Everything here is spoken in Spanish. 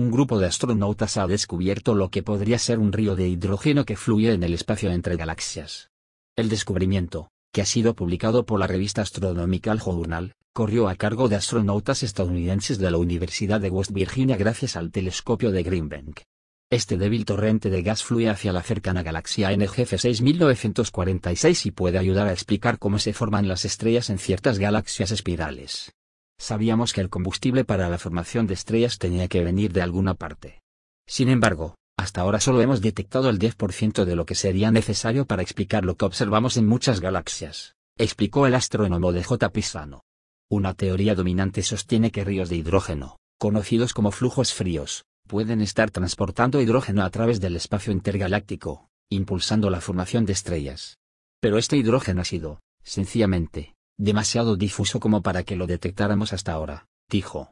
un grupo de astronautas ha descubierto lo que podría ser un río de hidrógeno que fluye en el espacio entre galaxias. El descubrimiento, que ha sido publicado por la revista Astronomical Journal, corrió a cargo de astronautas estadounidenses de la Universidad de West Virginia gracias al telescopio de Greenbank. Este débil torrente de gas fluye hacia la cercana galaxia NGF 6946 y puede ayudar a explicar cómo se forman las estrellas en ciertas galaxias espirales. Sabíamos que el combustible para la formación de estrellas tenía que venir de alguna parte. Sin embargo, hasta ahora solo hemos detectado el 10% de lo que sería necesario para explicar lo que observamos en muchas galaxias, explicó el astrónomo de J. Pisano. Una teoría dominante sostiene que ríos de hidrógeno, conocidos como flujos fríos, pueden estar transportando hidrógeno a través del espacio intergaláctico, impulsando la formación de estrellas. Pero este hidrógeno ha sido, sencillamente, demasiado difuso como para que lo detectáramos hasta ahora, dijo.